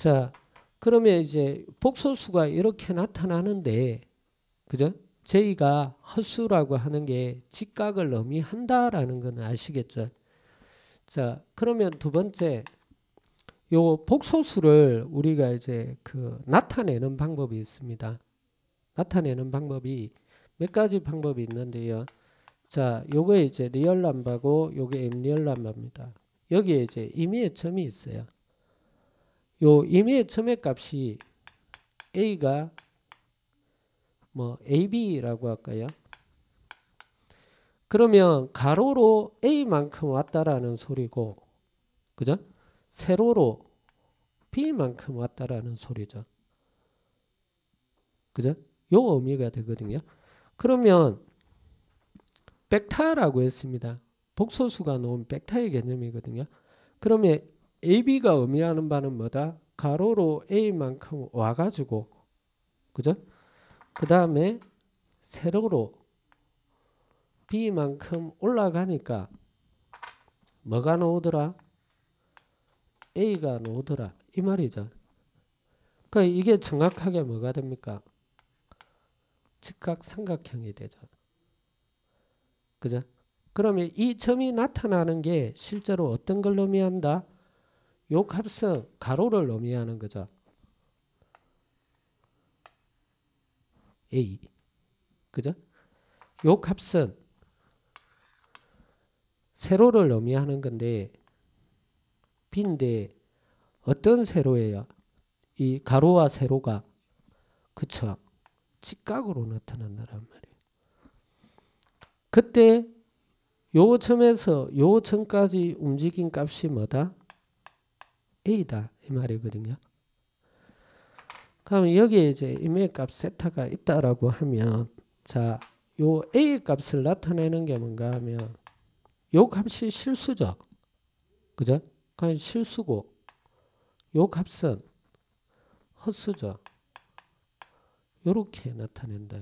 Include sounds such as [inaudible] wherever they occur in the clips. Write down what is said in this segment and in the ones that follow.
자, 그러면 이제 복소수가 이렇게 나타나는데, 그죠? 제이가 허수라고 하는 게 직각을 의미한다라는 건 아시겠죠? 자, 그러면 두 번째, 요 복소수를 우리가 이제 그 나타내는 방법이 있습니다. 나타내는 방법이 몇 가지 방법이 있는데요. 자, 요게 이제 리얼 람바고 요게 M 리얼 람바입니다. 여기에 이제 임의의 점이 있어요. 요 임의의 점액값이 a가 뭐 ab라고 할까요? 그러면 가로로 a만큼 왔다라는 소리고 그죠? 세로로 b만큼 왔다라는 소리죠. 그죠? 요 의미가 되거든요. 그러면 벡터라고 했습니다. 복소수가 놓은 벡터의 개념이거든요. 그러면 AB가 의미하는 바는 뭐다? 가로로 A만큼 와가지고 그죠? 그 다음에 세로로 B만큼 올라가니까 뭐가 나오더라? A가 나오더라 이 말이죠. 그 이게 정확하게 뭐가 됩니까? 직각삼각형이 되죠. 그죠? 그러면 이 점이 나타나는 게 실제로 어떤 걸 의미한다? 욕합서 가로를 의미하는 거죠. A. 그죠? 욕합선 세로를 의미하는 건데 B인데 어떤 세로예요? 이 가로와 세로가 그쵸? 직각으로 나타난다란 말이에요. 그때 요점에서 요점까지 움직인 값이 뭐다? A다 이 말이거든요. 그럼 여기에 이제 임의 값 세타가 있다라고 하면 자, 요 A 값을 나타내는 게 뭔가 하면 요 값이 실수죠. 그죠? 그냥 실수고 요 값은 헛수죠. 요렇게 나타낸다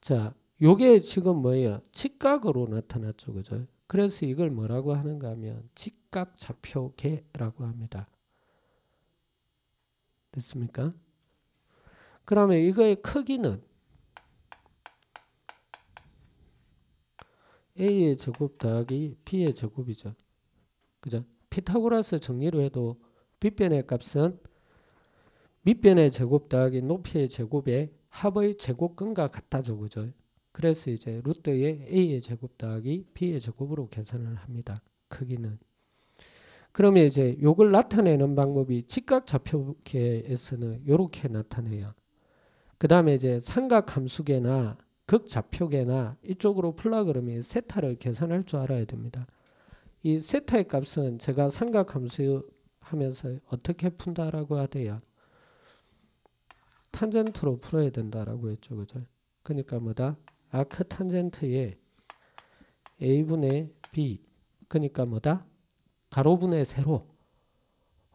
자, 요게 지금 뭐예요? 직각으로 나타났죠. 그죠? 그래서 이걸 뭐라고 하는가 하면 직각 좌표계라고 합니다. 됐습니까? 그러면 이거의 크기는 a의 제곱 더하기 b의 제곱이죠. 그죠? 피타고라스 정리로 해도 빗변의 값은 밑변의 제곱 더하기 높이의 제곱의 합의 제곱근과 같다죠. 그죠? 그래서 이제 루트의 a의 제곱 더하기 b의 제곱으로 계산을 합니다. 크기는. 그러면 이제 요걸 나타내는 방법이 직각 좌표계에서는 이렇게 나타내요. 그 다음에 이제 삼각 함수계나 극좌표계나 이쪽으로 풀라 그러면 세타를 계산할 줄 알아야 됩니다. 이 세타의 값은 제가 삼각 함수 하면서 어떻게 푼다라고 하대요. 탄젠트로 풀어야 된다라고 했죠. 그죠? 그러니까 뭐다? 아크 탄젠트의 a분의 b 그러니까 뭐다? 가로분의 세로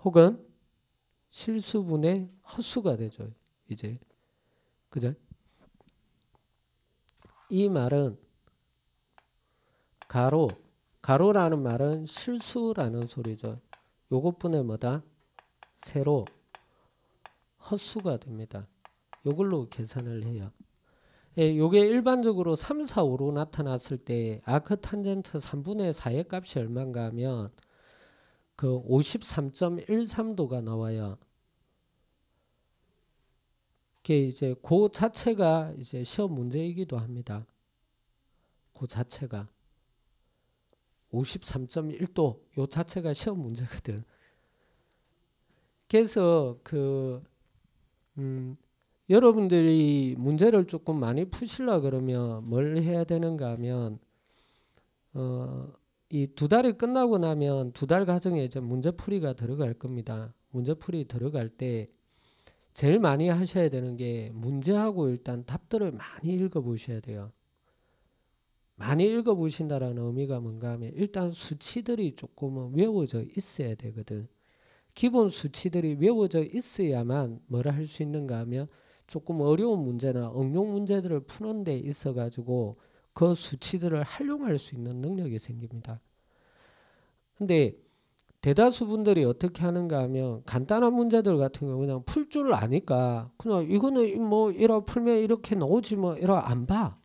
혹은 실수분의 허수가 되죠. 이제 그죠? 이 말은 가로 가로라는 말은 실수라는 소리죠. 요것분의 뭐다? 세로 허수가 됩니다. 요걸로 계산을 해요. 예, 요게 일반적으로 3, 4, 5로 나타났을 때 아크 그 탄젠트 3분의 4의 값이 얼마인가 하면 그 53.13도가 나와요. 그게 이제 그 자체가 이제 시험 문제이기도 합니다. 그 자체가 53.1도 요 자체가 시험 문제거든. 그래서 그 음, 여러분들이 문제를 조금 많이 푸시려 그러면 뭘 해야 되는가 하면 어, 이 두 달이 끝나고 나면 두 달 과정에 이제 문제풀이가 들어갈 겁니다. 문제풀이 들어갈 때 제일 많이 하셔야 되는 게 문제하고 일단 답들을 많이 읽어보셔야 돼요. 많이 읽어보신다라는 의미가 뭔가 하면 일단 수치들이 조금은 외워져 있어야 되거든. 기본 수치들이 외워져 있어야만 뭐라 할수 있는가 하면 조금 어려운 문제나 응용 문제들을 푸는 데 있어 가지고 그 수치들을 활용할 수 있는 능력이 생깁니다. 근데 대다수 분들이 어떻게 하는가 하면 간단한 문제들 같은 경우 그냥 풀 줄 아니까 그냥 이거는 뭐 이러 풀면 이렇게 나오지 뭐 이러 안 봐.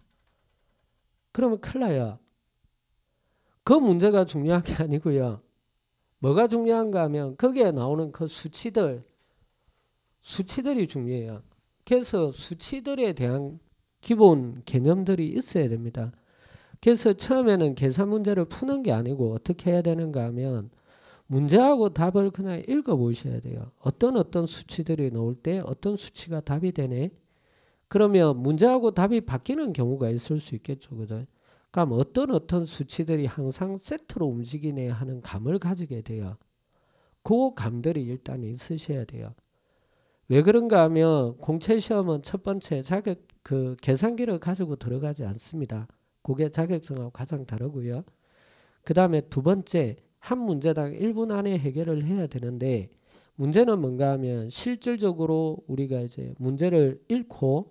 그러면 큰일 나요. 그 문제가 중요한 게 아니고요. 뭐가 중요한가 하면 거기에 나오는 그 수치들 수치들이 중요해요. 그래서 수치들에 대한 기본 개념들이 있어야 됩니다. 그래서 처음에는 계산 문제를 푸는 게 아니고 어떻게 해야 되는가 하면 문제하고 답을 그냥 읽어보셔야 돼요. 어떤 어떤 수치들이 나올 때 어떤 수치가 답이 되네. 그러면 문제하고 답이 바뀌는 경우가 있을 수 있겠죠. 그죠? 그럼 어떤 어떤 수치들이 항상 세트로 움직이네 하는 감을 가지게 돼요. 그 감들이 일단 있으셔야 돼요. 왜 그런가 하면 공채 시험은 첫 번째 자격 그 계산기를 가지고 들어가지 않습니다. 그게 자격증하고 가장 다르고요. 그 다음에 두 번째 한 문제당 1분 안에 해결을 해야 되는데 문제는 뭔가 하면 실질적으로 우리가 이제 문제를 읽고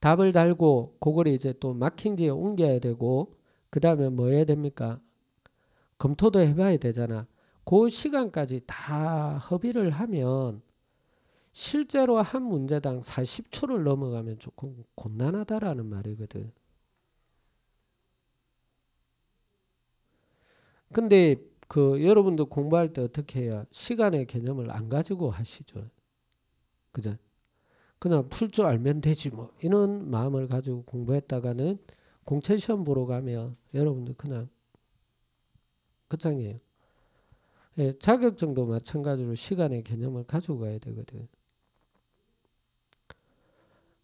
답을 달고 그걸 이제 또 마킹지에 옮겨야 되고 그 다음에 뭐 해야 됩니까? 검토도 해봐야 되잖아. 그 시간까지 다 협의를 하면 실제로 한 문제당 40초를 넘어가면 조금 곤란하다라는 말이거든. 근데 그 여러분도 공부할 때 어떻게 해야 시간의 개념을 안 가지고 하시죠. 그죠? 그냥 풀 줄 알면 되지 뭐 이런 마음을 가지고 공부했다가는 공채 시험 보러 가면 여러분들 그냥 그장이에요. 예, 자격증도 마찬가지로 시간의 개념을 가지고 가야 되거든.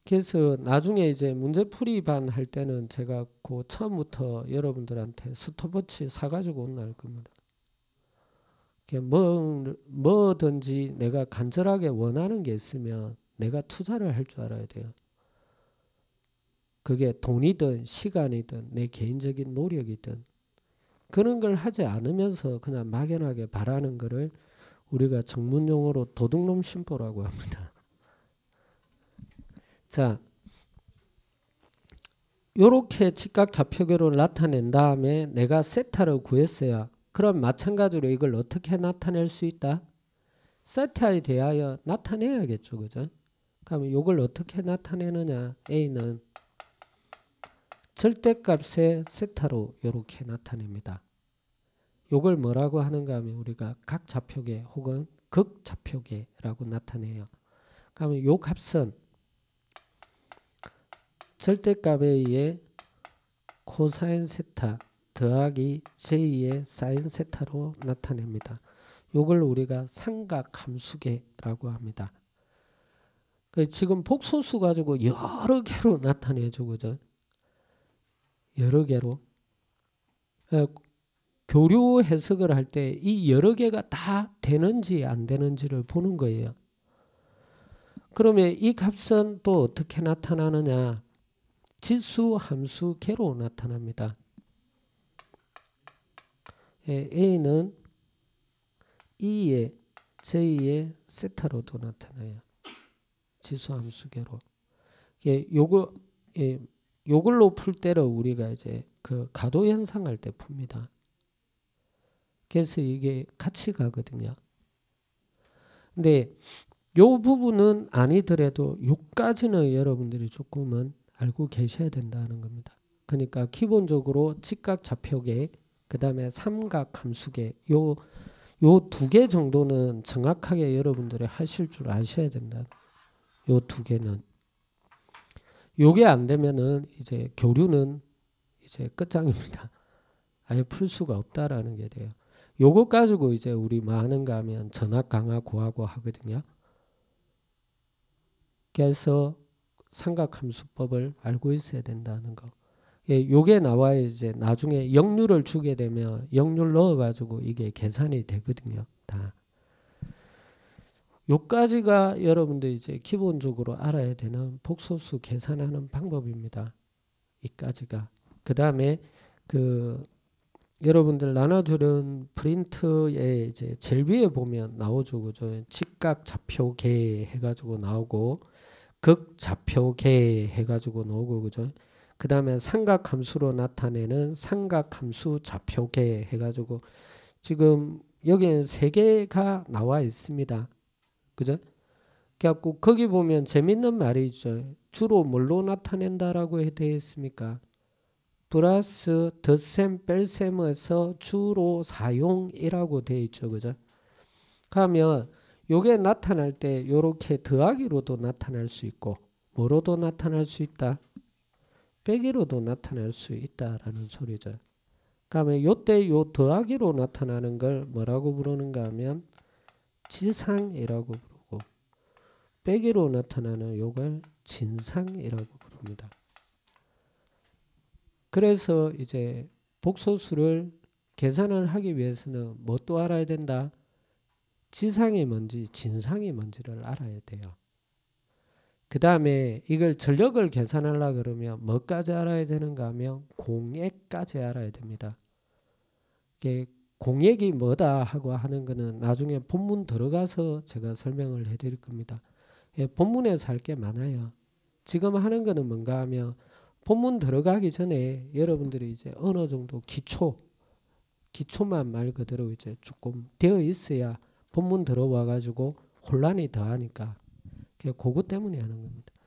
그래서 나중에 이제 문제풀이 반할 때는 제가 그 처음부터 여러분들한테 스톱워치 사가지고 온날 겁니다. 뭐, 뭐든지 내가 간절하게 원하는 게 있으면 내가 투자를 할 줄 알아야 돼요. 그게 돈이든 시간이든 내 개인적인 노력이든 그런 걸 하지 않으면서 그냥 막연하게 바라는 거를 우리가 전문용어로 도둑놈 심보라고 합니다. 자, 요렇게 직각 좌표계로 나타낸 다음에 내가 세타를 구했어요. 그럼 마찬가지로 이걸 어떻게 나타낼 수 있다? 세타에 대하여 나타내야겠죠. 그죠? 그러면 이걸 어떻게 나타내느냐? A는 절대값의 세타로 이렇게 나타냅니다. 이걸 뭐라고 하는가 하면 우리가 각좌표계 혹은 극좌표계라고 나타내요. 그러면 이 값은 절대값에 의해 코사인 세타 더하기 제의 2 사인 세타로 나타냅니다. 이걸 우리가 삼각함수계라고 합니다. 그 지금 복소수 가지고 여러 개로 나타내죠. 그죠? 여러 개로. 어, 교류 해석을 할 때 이 여러 개가 다 되는지 안 되는지를 보는 거예요. 그러면 이 값은 또 어떻게 나타나느냐? 지수 함수 개로 나타납니다. 예, A는 E의 J의 세타로도 나타나요. 지수 함수 개로. 예, 요거 예, 요걸로 풀 때로 우리가 이제 그 가도 현상할 때 풉니다. 그래서 이게 같이 가거든요. 근데 요 부분은 아니더라도 요까지는 여러분들이 조금은 알고 계셔야 된다는 겁니다. 그러니까 기본적으로 직각 좌표계 그다음에 삼각 함수계요 요 두 개 정도는 정확하게 여러분들이 하실 줄 아셔야 된다. 요 두 개는 요게 안 되면은 이제 교류는 이제 끝장입니다. [laughs] 아예 풀 수가 없다라는 게 돼요. 요거 가지고 이제 우리 많은 뭐 가면 전학 강화 구하고 하거든요. 그래서 삼각함수법을 알고 있어야 된다는 거. 예, 요게 나와 이제 나중에 역류를 주게 되면 역률 넣어가지고 이게 계산이 되거든요. 다. 요까지가 여러분들 이제 기본적으로 알아야 되는 복소수 계산하는 방법입니다. 이까지가. 그 다음에 그 여러분들 나눠주는 프린트에 이제 제일 위에 보면 나오죠. 그죠? 직각 좌표계 해가지고 나오고 극좌표계 해가지고 나오고 그죠? 그 다음에 삼각함수로 나타내는 삼각함수 좌표계 해가지고 지금 여기엔 세 개가 나와 있습니다. 그죠? 그래갖고 거기 보면 재밌는 말이 있죠. 주로 뭘로 나타낸다라고 되어 있습니까? 플러스 덧셈 뺄셈에서 주로 사용이라고 되어 있죠. 그죠? 그러면 요게 나타날 때 요렇게 더하기로도 나타날 수 있고 뭐로도 나타날 수 있다. 빼기로도 나타날 수 있다라는 소리죠. 그러면 그러니까 요때 요 더하기로 나타나는 걸 뭐라고 부르는가 하면 지상이라고 부르고 빼기로 나타나는 요걸 진상이라고 부릅니다. 그래서 이제 복소수를 계산을 하기 위해서는 뭣도 뭐 알아야 된다. 지상이 뭔지 진상이 뭔지를 알아야 돼요. 그 다음에 이걸 전력을 계산하려 그러면 뭐까지 알아야 되는가 하면 공액까지 알아야 됩니다. 공액이 뭐다 하고 하는 거는 나중에 본문 들어가서 제가 설명을 해드릴 겁니다. 예, 본문에서 할게 많아요. 지금 하는 거는 뭔가 하면 본문 들어가기 전에 여러분들이 이제 어느 정도 기초, 기초만 말 그대로 이제 조금 되어 있어야 본문 들어와 가지고 혼란이 더하니까 그게 것 때문에 하는 겁니다.